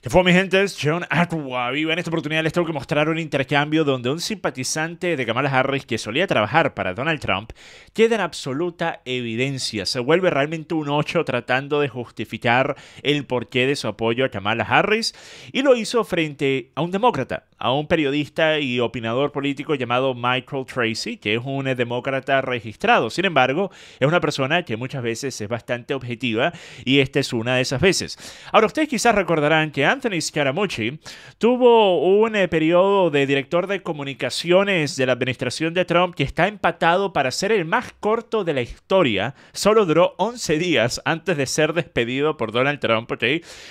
¿Qué fue, mi gente? John Atwa. Viva en esta oportunidad les tengo que mostrar un intercambio donde un simpatizante de Kamala Harris que solía trabajar para Donald Trump queda en absoluta evidencia. Se vuelve realmente un ocho tratando de justificar el porqué de su apoyo a Kamala Harris y lo hizo frente a un demócrata a un periodista y opinador político llamado Michael Tracy, que es un demócrata registrado. Sin embargo, es una persona que muchas veces es bastante objetiva y esta es una de esas veces. Ahora, ustedes quizás recordarán que Anthony Scaramucci tuvo un eh, periodo de director de comunicaciones de la administración de Trump que está empatado para ser el más corto de la historia. Solo duró 11 días antes de ser despedido por Donald Trump,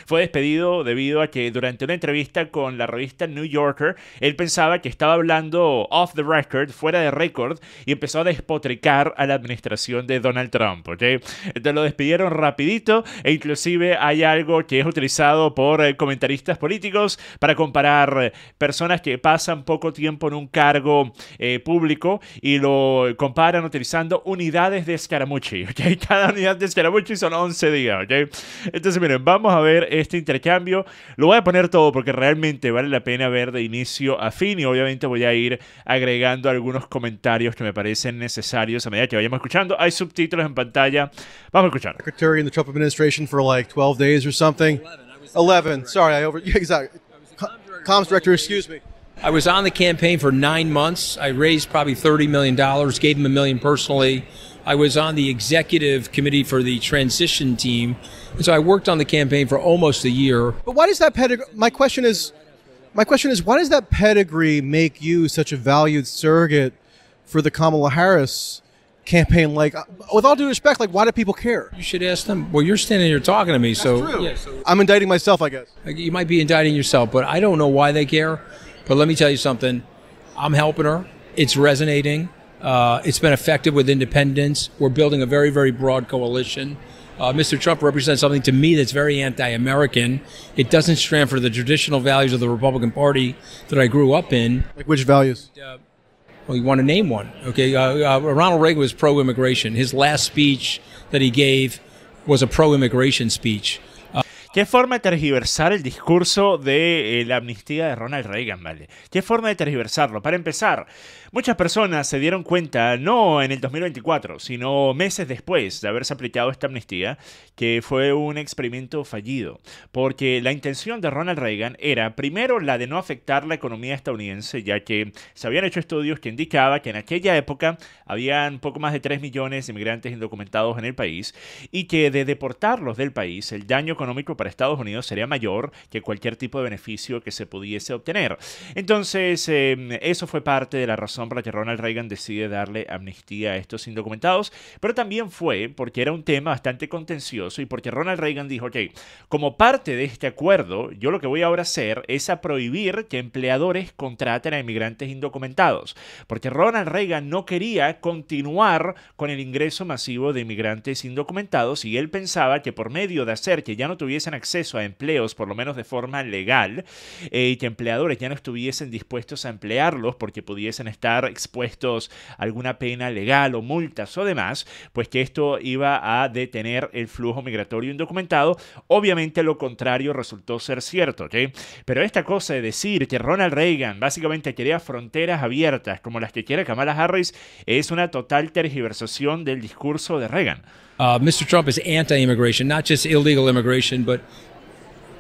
Fue despedido debido a que durante una entrevista con la revista New York él pensaba que estaba hablando off the record, fuera de record y empezó a despotricar a la administración de Donald Trump, ¿ok? Entonces lo despidieron rapidito e inclusive hay algo que es utilizado por eh, comentaristas políticos para comparar eh, personas que pasan poco tiempo en un cargo eh, público y lo comparan utilizando unidades de Scaramucci, ¿ok? Cada unidad de escaramuchi son 11 días, ¿ok? Entonces miren, vamos a ver este intercambio. Lo voy a poner todo porque realmente vale la pena ver de inicio a fin y obviamente voy a ir agregando algunos comentarios que me parecen necesarios a medida que vayamos escuchando. Hay subtítulos en pantalla. Vamos a escuchar. Secretary in the Trump administration for like 12 days or something. 11. Sorry, I over. Exactly. Comms director, excuse me. I was on the campaign for nine months. I raised probably $30 million, gave him a million personally. I was on the executive committee for the transition team. And so I worked on the campaign for almost a year. But why does that pedigree? My question is my question is, why does that pedigree make you such a valued surrogate for the Kamala Harris campaign? Like, uh, with all due respect, like, why do people care? You should ask them. Well, you're standing here talking to me, so, yeah, so I'm indicting myself, I guess. You might be indicting yourself, but I don't know why they care. But let me tell you something. I'm helping her. It's resonating. Uh, it's been effective with independents. We're building a very, very broad coalition uh, Mr. Trump represents something to me that's very anti American. It doesn't stand for the traditional values of the Republican Party that I grew up in. Like which values? Uh, well, you want to name one. Okay. Uh, uh Ronald Reagan was pro immigration. His last speech that he gave was a pro immigration speech. Uh, Qué forma de tergiversar el discurso de eh, la amnistía de Ronald Reagan, ¿vale? Qué forma de tergiversarlo. Para empezar, Muchas personas se dieron cuenta, no en el 2024, sino meses después de haberse aplicado esta amnistía, que fue un experimento fallido, porque la intención de Ronald Reagan era, primero, la de no afectar la economía estadounidense, ya que se habían hecho estudios que indicaba que en aquella época habían poco más de 3 millones de inmigrantes indocumentados en el país y que de deportarlos del país, el daño económico para Estados Unidos sería mayor que cualquier tipo de beneficio que se pudiese obtener. Entonces, em, eso fue parte de la razón para que Ronald Reagan decide darle amnistía a estos indocumentados, pero también fue porque era un tema bastante contencioso y porque Ronald Reagan dijo, ok, como parte de este acuerdo, yo lo que voy ahora a hacer es a prohibir que empleadores contraten a inmigrantes indocumentados, porque Ronald Reagan no quería continuar con el ingreso masivo de inmigrantes indocumentados y él pensaba que por medio de hacer que ya no tuviesen acceso a empleos, por lo menos de forma legal, eh, y que empleadores ya no estuviesen dispuestos a emplearlos porque pudiesen estar expuestos a alguna pena legal o multas o demás, pues que esto iba a detener el flujo migratorio indocumentado. Obviamente lo contrario resultó ser cierto, Pero esta cosa de decir que Ronald Reagan básicamente quería fronteras abiertas como las que quiere Kamala Harris es una total tergiversación del discurso de Reagan. Uh, Mr. Trump is anti-immigration, not just illegal immigration, but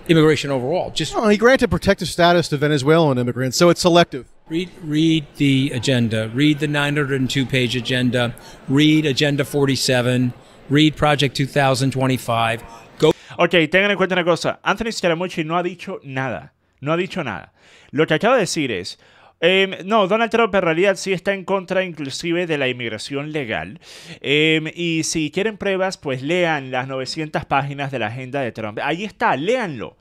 immigration overall. Just no, he granted protective status to Venezuelan immigrants, so it's selective. Read, the agenda. Read the 902 page agenda. Read Agenda 47. Read Project 2025. Go. Ok, tengan en cuenta una cosa. Anthony Scaramucci no ha dicho nada. No ha dicho nada. Lo que acaba de decir es. Em, no, Donald Trump en realidad sí está en contra inclusive de la inmigración legal. Em, y si quieren pruebas, pues lean las 900 páginas de la agenda de Trump. Ahí está, léanlo.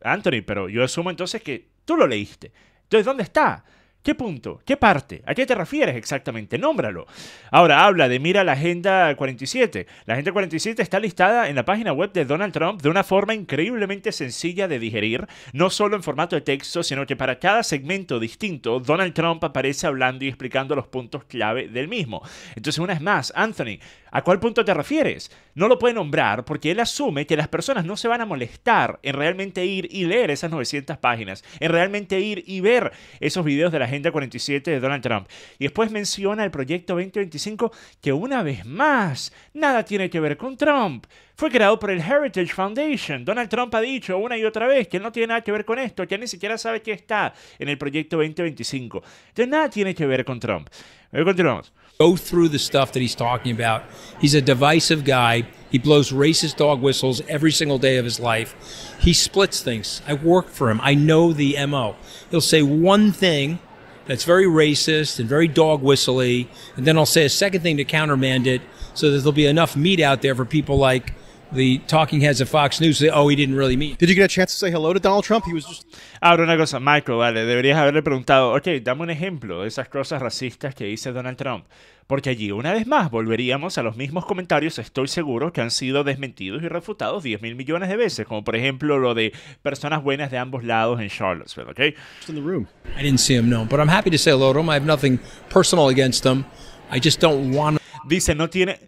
Anthony, pero yo asumo entonces que tú lo leíste. Entonces, ¿dónde está? ¿Qué punto? ¿Qué parte? ¿A qué te refieres exactamente? Nómbralo. Ahora habla de mira la Agenda 47. La Agenda 47 está listada en la página web de Donald Trump de una forma increíblemente sencilla de digerir, no solo en formato de texto, sino que para cada segmento distinto, Donald Trump aparece hablando y explicando los puntos clave del mismo. Entonces, una vez más, Anthony, ¿A cuál punto te refieres? No lo puede nombrar porque él asume que las personas no se van a molestar en realmente ir y leer esas 900 páginas, en realmente ir y ver esos videos de la Agenda 47 de Donald Trump. Y después menciona el proyecto 2025 que una vez más nada tiene que ver con Trump. Fue creado por el Heritage Foundation. Donald Trump ha dicho una y otra vez que no tiene nada que ver con esto, que ni siquiera sabe que está en el proyecto 2025. Entonces nada tiene que ver con Trump. Continuamos. go through the stuff that he's talking about. He's a divisive guy. He blows racist dog whistles every single day of his life. He splits things. I work for him. I know the MO. He'll say one thing that's very racist and very dog whistly, and then I'll say a second thing to countermand it so that there'll be enough meat out there for people like the talking heads of Fox News say, oh, he didn't really mean. Did you get a chance to say hello to Donald Trump? He was just. Ahora una cosa, Michael, vale, deberías haberle preguntado, ok, dame un ejemplo de esas cosas racistas que dice Donald Trump. Porque allí, una vez más, volveríamos a los mismos comentarios, estoy seguro, que han sido desmentidos y refutados 10 mil millones de veces, como por ejemplo lo de personas buenas de ambos lados en Charlottesville, ¿ok? I didn't see him, no, but I'm happy to say hello to him. I have nothing personal against him. I just don't want. Dice, no tiene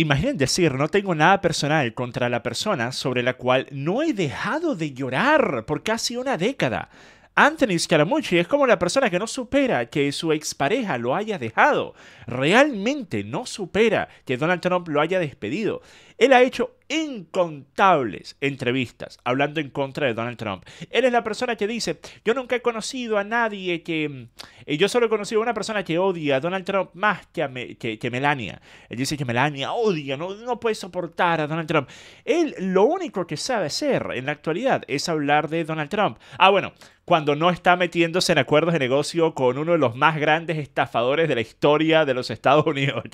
Imaginen decir, no tengo nada personal contra la persona sobre la cual no he dejado de llorar por casi una década. Anthony Scaramucci es como la persona que no supera que su expareja lo haya dejado. Realmente no supera que Donald Trump lo haya despedido. Él ha hecho incontables entrevistas hablando en contra de Donald Trump. Él es la persona que dice, yo nunca he conocido a nadie que... Mm, eh, yo solo he conocido a una persona que odia a Donald Trump más que, que, Melania. Él dice que Melania odia, no, puede soportar a Donald Trump. Él lo único que sabe hacer en la actualidad es hablar de Donald Trump. Ah, bueno, cuando no está metiéndose en acuerdos de negocio con uno de los más grandes estafadores de la historia de los Estados Unidos.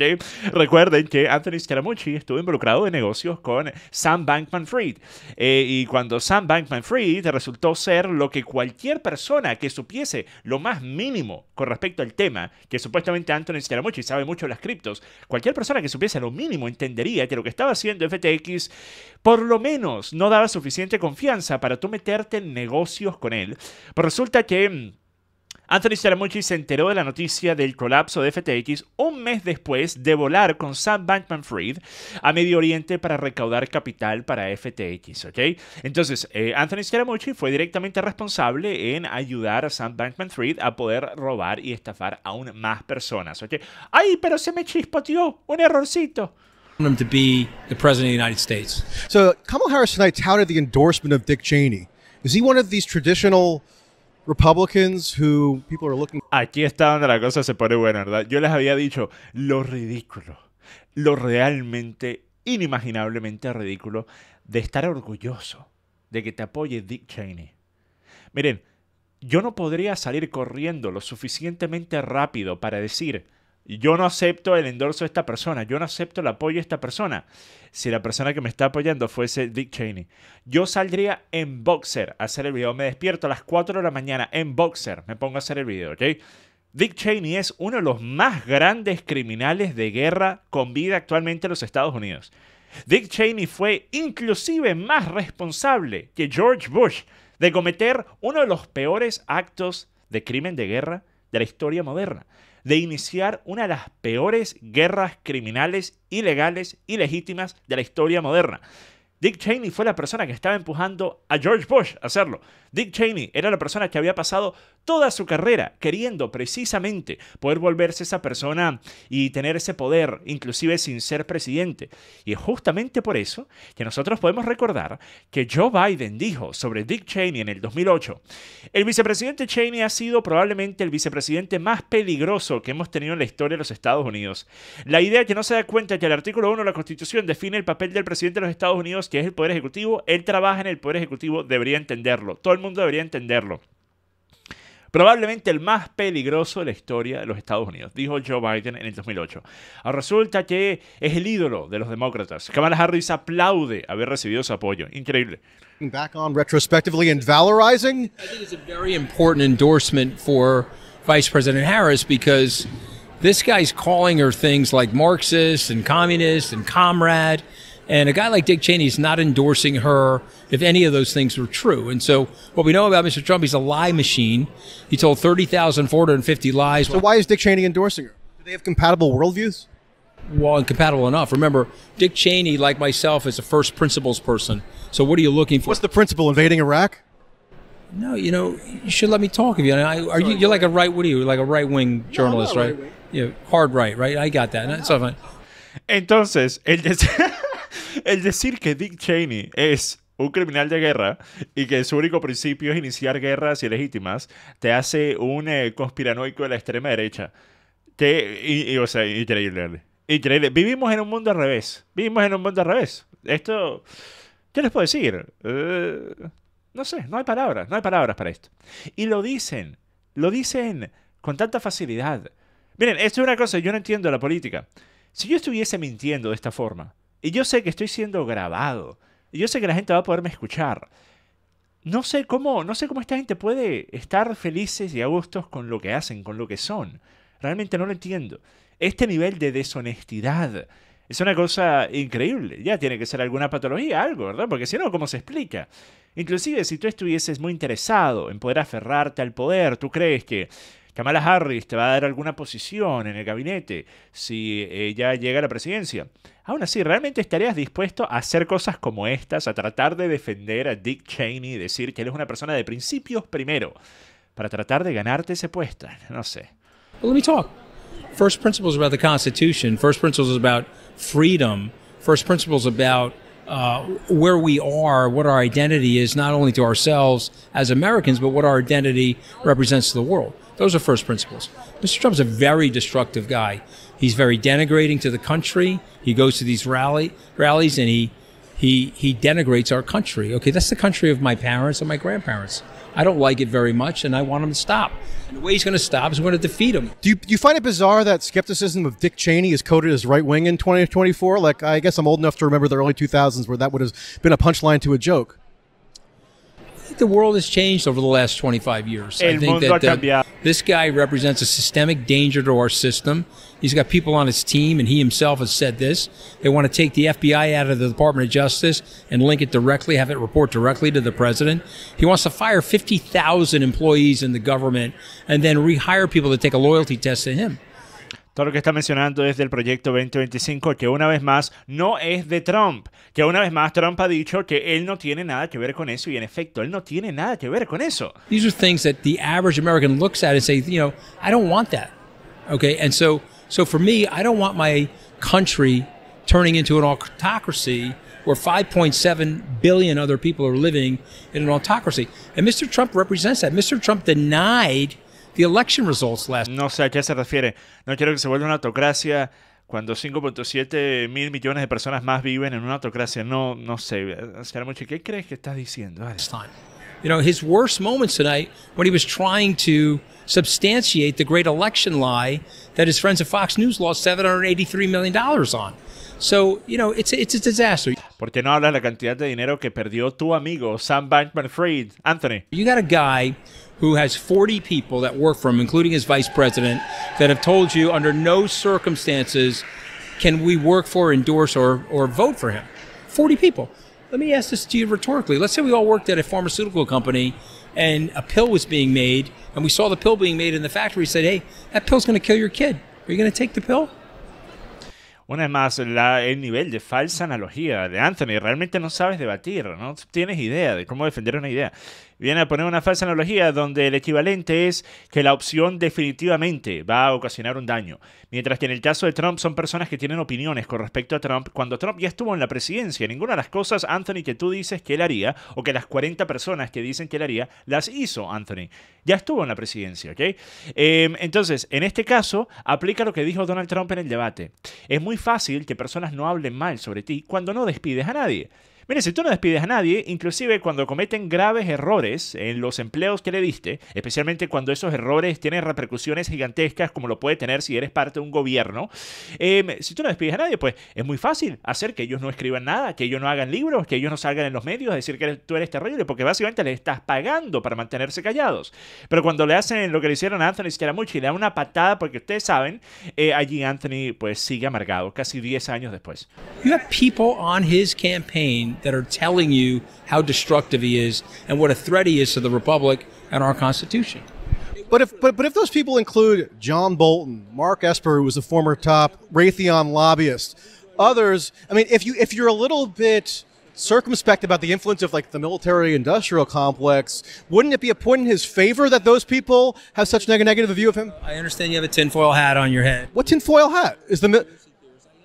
Recuerden que Anthony Scaramucci estuvo involucrado en negocios con Sam Bankman Fried. Eh, y cuando Sam Bankman Fried resultó ser lo que cualquier persona que supiese lo más mínimo con respecto al tema, que supuestamente Anthony se mucho y sabe mucho de las criptos, cualquier persona que supiese lo mínimo entendería que lo que estaba haciendo FTX por lo menos no daba suficiente confianza para tú meterte en negocios con él. Pero pues resulta que mm, Anthony Scaramucci se enteró de la noticia del colapso de FTX un mes después de volar con Sam Bankman-Fried a Medio Oriente para recaudar capital para FTX, ¿ok? Entonces, eh, Anthony Scaramucci fue directamente responsable en ayudar a Sam Bankman-Fried a poder robar y estafar aún más personas, ¿ok? ¡Ay, pero se me chispoteó! ¡Un errorcito! to be Republicans who people are looking Aquí está donde la cosa se pone buena, ¿verdad? Yo les había dicho lo ridículo, lo realmente inimaginablemente ridículo de estar orgulloso de que te apoye Dick Cheney. Miren, yo no podría salir corriendo lo suficientemente rápido para decir, yo no acepto el endorso de esta persona, yo no acepto el apoyo de esta persona. Si la persona que me está apoyando fuese Dick Cheney, yo saldría en boxer a hacer el video. Me despierto a las 4 de la mañana en boxer, me pongo a hacer el video, ¿ok? Dick Cheney es uno de los más grandes criminales de guerra con vida actualmente en los Estados Unidos. Dick Cheney fue inclusive más responsable que George Bush de cometer uno de los peores actos de crimen de guerra de la historia moderna de iniciar una de las peores guerras criminales, ilegales, y ilegítimas de la historia moderna. Dick Cheney fue la persona que estaba empujando a George Bush a hacerlo. Dick Cheney era la persona que había pasado toda su carrera queriendo precisamente poder volverse esa persona y tener ese poder, inclusive sin ser presidente. Y es justamente por eso que nosotros podemos recordar que Joe Biden dijo sobre Dick Cheney en el 2008, el vicepresidente Cheney ha sido probablemente el vicepresidente más peligroso que hemos tenido en la historia de los Estados Unidos. La idea que no se da cuenta que el artículo 1 de la Constitución define el papel del presidente de los Estados Unidos, que es el poder ejecutivo, él trabaja en el poder ejecutivo, debería entenderlo, todo el mundo debería entenderlo probablemente el más peligroso de la historia de los Estados Unidos, dijo Joe Biden en el 2008. Ah, resulta que es el ídolo de los demócratas. Kamala Harris aplaude haber recibido su apoyo. Increíble. Back on retrospectively and valorizing. I think it's a very important endorsement for Vice President Harris because this guy's calling her things like Marxist and communist and comrade. And a guy like Dick Cheney is not endorsing her if any of those things were true. And so what we know about Mr. Trump, he's a lie machine. He told 30,450 lies. So why is Dick Cheney endorsing her? Do they have compatible worldviews? Well, incompatible enough. Remember, Dick Cheney, like myself, is a first principles person. So what are you looking for? What's the principle? Invading Iraq? No, you know, you should let me talk to you. are Sorry, you, are like a right, what are you, like a right-wing journalist, right? Right-wing. Yeah, hard right, right? I got that. That's no. fine. Entonces, él El decir que Dick Cheney es un criminal de guerra y que su único principio es iniciar guerras ilegítimas, te hace un eh, conspiranoico de la extrema derecha. te, y, y, o sea, increíble, Vivimos en un mundo al revés. Vivimos en un mundo al revés. Esto, ¿qué les puedo decir? Eh, no sé, no hay palabras, no hay palabras para esto. Y lo dicen, lo dicen con tanta facilidad. Miren, esto es una cosa, yo no entiendo la política. Si yo estuviese mintiendo de esta forma, y yo sé que estoy siendo grabado. Y yo sé que la gente va a poderme escuchar. No sé cómo, no sé cómo esta gente puede estar felices y a gustos con lo que hacen, con lo que son. Realmente no lo entiendo. Este nivel de deshonestidad es una cosa increíble. Ya tiene que ser alguna patología, algo, ¿verdad? Porque si no, ¿cómo se explica? Inclusive si tú estuvieses muy interesado en poder aferrarte al poder, tú crees que Kamala Harris te va a dar alguna posición en el gabinete si ella eh, llega a la presidencia. Aún así, ¿realmente estarías dispuesto a hacer cosas como estas, a tratar de defender a Dick Cheney y decir que él es una persona de principios primero, para tratar de ganarte ese puesto? No sé. Let me talk. First principles about the Constitution. First principles about freedom. First principles about uh, where we are, what our identity is, not only to ourselves as Americans, but what our identity represents to the world. Those are first principles. Mr. Trump's a very destructive guy. He's very denigrating to the country. He goes to these rally rallies and he he he denigrates our country. Okay, that's the country of my parents and my grandparents. I don't like it very much, and I want him to stop. And the way he's going to stop is we're going to defeat him. Do you, do you find it bizarre that skepticism of Dick Cheney is coded as right wing in 2024? Like, I guess I'm old enough to remember the early 2000s where that would have been a punchline to a joke the world has changed over the last 25 years. El I think that the, this guy represents a systemic danger to our system. He's got people on his team, and he himself has said this. They want to take the FBI out of the Department of Justice and link it directly, have it report directly to the president. He wants to fire 50,000 employees in the government and then rehire people to take a loyalty test to him. Todo lo que está mencionando es del proyecto 2025, que una vez más no es de Trump. Que una vez más Trump ha dicho que él no tiene nada que ver con eso y en efecto, él no tiene nada que ver con eso. These are things that the average American looks at and says, you know, I don't want that. Okay? And so so for me, I don't want my country turning into an autocracy where 5.7 billion other people are living in an autocracy. And Mr. Trump represents that. Mr. Trump denied the election results last. No sé a qué se refiere. No quiero que se vuelva una autocracia cuando 5.7 mil millones de personas más viven en una autocracia. No, no sé. ¿qué crees que estás diciendo? You know, his worst moments tonight when he was trying to substantiate the great election lie that his friends at Fox News lost $783 million on. So, you know, it's, it's a disaster. ¿Por qué no hablas la cantidad de dinero que perdió tu amigo Sam Bankman-Fried, Anthony? You got a guy who has 40 people that work for him, including his vice president, that have told you under no circumstances can we work for, endorse, or, or vote for him. 40 people. Let me ask this to you rhetorically. Let's say we all worked at a pharmaceutical company and a pill was being made, and we saw the pill being made in the factory. We said, hey, that pill's going to kill your kid. Are you going to take the pill? Una vez más, la, el nivel de falsa analogía de Anthony. Realmente no sabes debatir, no tienes idea de cómo defender una idea. viene a poner una falsa analogía donde el equivalente es que la opción definitivamente va a ocasionar un daño. Mientras que en el caso de Trump son personas que tienen opiniones con respecto a Trump cuando Trump ya estuvo en la presidencia. Ninguna de las cosas, Anthony, que tú dices que él haría o que las 40 personas que dicen que él haría, las hizo Anthony. Ya estuvo en la presidencia, ¿ok? Em, entonces, en este caso, aplica lo que dijo Donald Trump en el debate. Es muy fácil que personas no hablen mal sobre ti cuando no despides a nadie. Mire, si tú no despides a nadie, inclusive cuando cometen graves errores en los empleos que le diste, especialmente cuando esos errores tienen repercusiones gigantescas como lo puede tener si eres parte de un gobierno, em, si tú no despides a nadie, pues es muy fácil hacer que ellos no escriban nada, que ellos no hagan libros, que ellos no salgan en los medios a decir que tú eres terrible, porque básicamente les estás pagando para mantenerse callados. Pero cuando le hacen lo que le hicieron a Anthony y le dan una patada porque ustedes saben, eh, allí Anthony pues sigue amargado casi 10 años después. You have people on his campaign that are telling you how destructive he is and what a threat he is to the republic and our constitution. But if but, but if those people include John Bolton, Mark Esper, who was a former top Raytheon lobbyist, others, I mean, if you if you're a little bit circumspect about the influence of like the military industrial complex, wouldn't it be a point in his favor that those people have such neg- negative a view of him? I understand you have a tinfoil hat on your head. What tinfoil hat is the?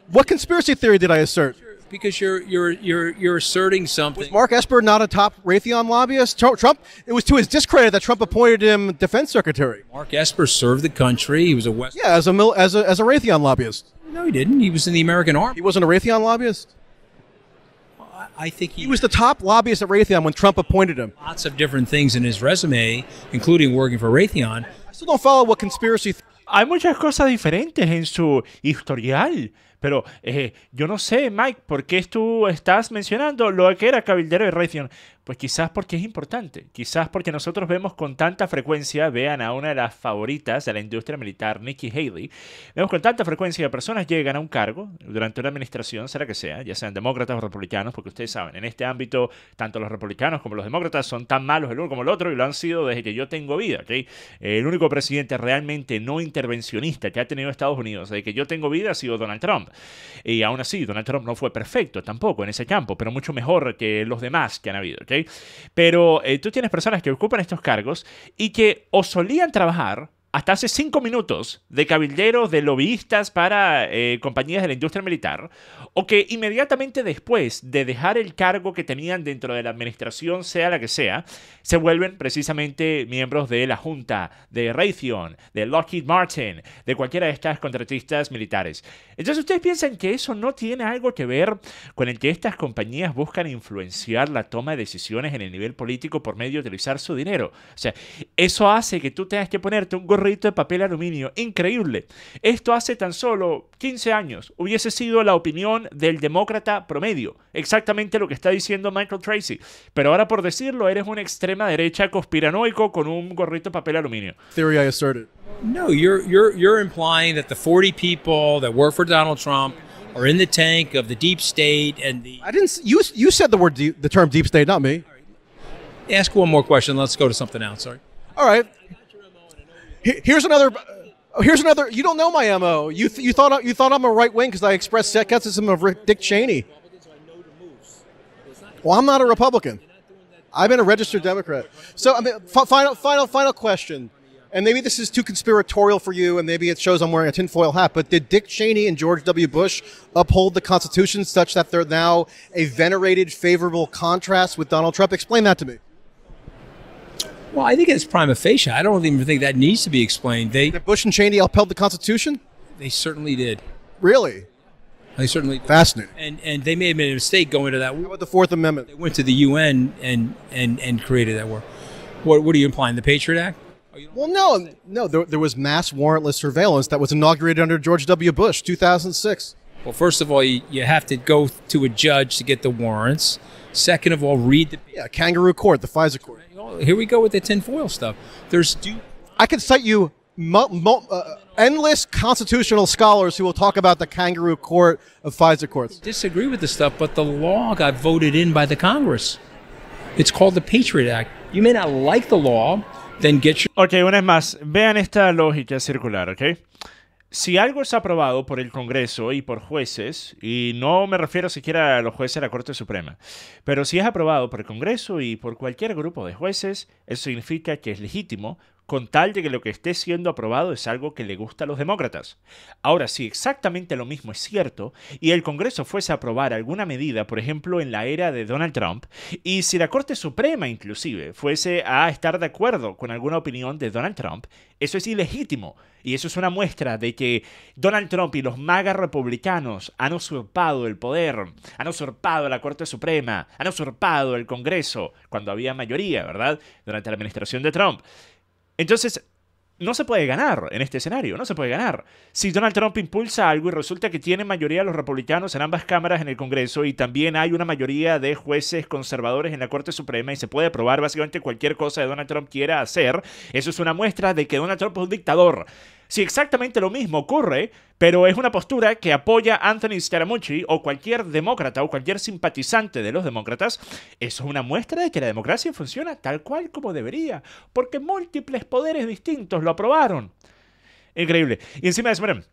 What conspiracy theory did I assert? because you're you're you're you're asserting something. Was Mark Esper not a top Raytheon lobbyist? Trump. It was to his discredit that Trump appointed him defense secretary. Mark Esper served the country. He was a West. Yeah, as a mil- as a as a Raytheon lobbyist. No, he didn't. He was in the American Army. He wasn't a Raytheon lobbyist. I think he, he was the top lobbyist at Raytheon when Trump appointed him. Lots of different things in his resume, including working for Raytheon. I still don't follow what conspiracy. Hay muchas cosas diferentes en su historial. Pero eh, yo no sé, Mike, ¿por qué tú estás mencionando lo que era Cabildero y Raytheon? Pues quizás porque es importante, quizás porque nosotros vemos con tanta frecuencia, vean a una de las favoritas de la industria militar, Nikki Haley, vemos con tanta frecuencia que personas llegan a un cargo durante una administración, será que sea, ya sean demócratas o republicanos, porque ustedes saben, en este ámbito, tanto los republicanos como los demócratas son tan malos el uno como el otro y lo han sido desde que yo tengo vida, ¿ok? El único presidente realmente no intervencionista que ha tenido Estados Unidos desde que yo tengo vida ha sido Donald Trump. Y aún así, Donald Trump no fue perfecto tampoco en ese campo, pero mucho mejor que los demás que han habido, ¿ok? Pero eh, tú tienes personas que ocupan estos cargos y que o solían trabajar hasta hace cinco minutos de cabilderos, de lobbyistas para eh, compañías de la industria militar, o que inmediatamente después de dejar el cargo que tenían dentro de la administración, sea la que sea, se vuelven precisamente miembros de la Junta, de Raytheon, de Lockheed Martin, de cualquiera de estas contratistas militares. Entonces ustedes piensan que eso no tiene algo que ver con el que estas compañías buscan influenciar la toma de decisiones en el nivel político por medio de utilizar su dinero. O sea, eso hace que tú tengas que ponerte un gorrito de papel aluminio. Increíble. Esto hace tan solo 15 años hubiese sido la opinión del demócrata promedio. Exactamente lo que está diciendo Michael Tracy. Pero ahora por decirlo, eres un extrema derecha conspiranoico con un gorrito de papel aluminio. Theory I asserted. No, you're, you're, you're implying that the 40 people that work for Donald Trump are in the tank of the deep state and the. I didn't. You you said the word the term deep state, not me. Ask one more question. Let's go to something else. Sorry. All right. here's another. Oh, here's another. You don't know my mo. You th- you thought you thought I'm a right wing because I expressed skepticism of Rick, Dick Cheney. Well, I'm not a Republican. I've been a registered Democrat. So I mean, f- final final final question. And maybe this is too conspiratorial for you, and maybe it shows I'm wearing a tinfoil hat. But did Dick Cheney and George W. Bush uphold the Constitution such that they're now a venerated, favorable contrast with Donald Trump? Explain that to me. Well, I think it's prima facie. I don't even think that needs to be explained. They that Bush and Cheney upheld the Constitution. They certainly did. Really? They certainly did. fascinating. And and they may have made a mistake going to that. How about the Fourth Amendment? They went to the UN and and and created that war. What what are you implying? The Patriot Act? Well, no, no. There, there was mass warrantless surveillance that was inaugurated under George W. Bush, 2006. Well, first of all, you, you have to go to a judge to get the warrants. Second of all, read the yeah kangaroo court, the FISA court oh, here we go with the tinfoil stuff. There's I can cite you uh, endless constitutional scholars who will talk about the kangaroo court of FISA courts. I disagree with the stuff, but the law got voted in by the Congress. It's called the Patriot Act. You may not like the law, then get your. Ok, una vez más. Vean esta lógica circular, ok? si algo es aprobado por el Congreso y por jueces, y no me refiero siquiera a los jueces de la Corte Suprema, pero si es aprobado por el Congreso y por cualquier grupo de jueces, eso significa que es legítimo con tal de que lo que esté siendo aprobado es algo que le gusta a los demócratas. Ahora, si exactamente lo mismo es cierto, y el Congreso fuese a aprobar alguna medida, por ejemplo, en la era de Donald Trump, y si la Corte Suprema inclusive fuese a estar de acuerdo con alguna opinión de Donald Trump, eso es ilegítimo. Y eso es una muestra de que Donald Trump y los magas republicanos han usurpado el poder, han usurpado la Corte Suprema, han usurpado el Congreso, cuando había mayoría, ¿verdad? Durante la administración de Trump. Entonces, no se puede ganar en este escenario, no se puede ganar. Si Donald Trump impulsa algo y resulta que tiene mayoría de los republicanos en ambas cámaras en el Congreso y también hay una mayoría de jueces conservadores en la Corte Suprema y se puede aprobar básicamente cualquier cosa que Donald Trump quiera hacer, eso es una muestra de que Donald Trump es un dictador si exactamente lo mismo ocurre, pero es una postura que apoya Anthony Scaramucci o cualquier demócrata o cualquier simpatizante de los demócratas, eso es una muestra de que la democracia funciona tal cual como debería, porque múltiples poderes distintos lo aprobaron. Increíble. Y encima de eso, miren,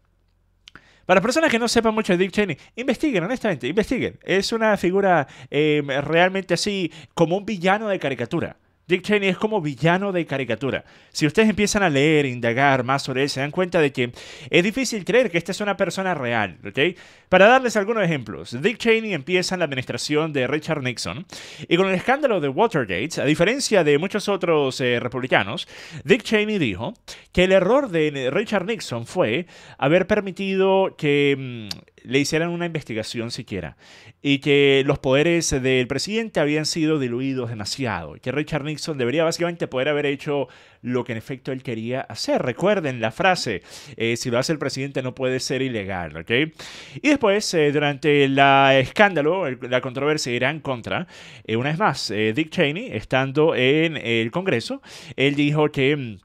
para personas que no sepan mucho de Dick Cheney, investiguen, honestamente, investiguen. Es una figura eh, realmente así como un villano de caricatura. Dick Cheney es como villano de caricatura. Si ustedes empiezan a leer, indagar más sobre él, se dan cuenta de que es difícil creer que esta es una persona real, ¿ok? Para darles algunos ejemplos, Dick Cheney empieza en la administración de Richard Nixon y con el escándalo de Watergate, a diferencia de muchos otros eh, republicanos, Dick Cheney dijo que el error de Richard Nixon fue haber permitido que... Mm, le hicieran una investigación siquiera y que los poderes del presidente habían sido diluidos demasiado y que Richard Nixon debería básicamente poder haber hecho lo que en efecto él quería hacer. Recuerden la frase, eh, si lo hace el presidente no puede ser ilegal, ¿ok? Y después, eh, durante el escándalo, la controversia en contra, eh, una vez más, Dick Cheney, estando en el Congreso, él dijo que mm,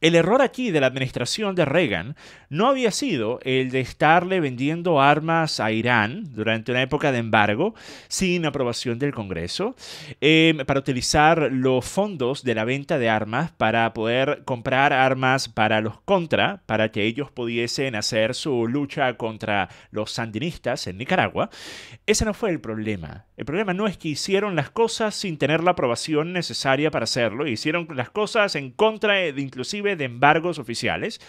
el error aquí de la administración de Reagan no había sido el de estarle vendiendo armas a Irán durante una época de embargo sin aprobación del Congreso em, para utilizar los fondos de la venta de armas para poder comprar armas para los contra, para que ellos pudiesen hacer su lucha contra los sandinistas en Nicaragua. Ese no fue el problema. El problema no es que hicieron las cosas sin tener la aprobación necesaria para hacerlo, hicieron las cosas en contra de eh, inclusive de embargos oficiales,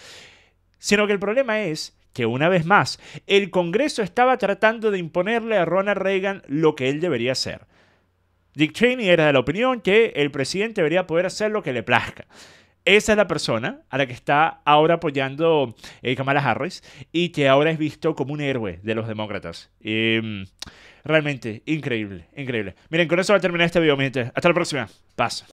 sino que el problema es que una vez más, el Congreso estaba tratando de imponerle a Ronald Reagan lo que él debería hacer. Dick Cheney era de la opinión que el presidente debería poder hacer lo que le plazca. Esa es la persona a la que está ahora apoyando eh, Kamala Harris y que ahora es visto como un héroe de los demócratas. Em, realmente, increíble, increíble. Miren, con eso va a terminar este video, mi gente. Hasta la próxima. Paz.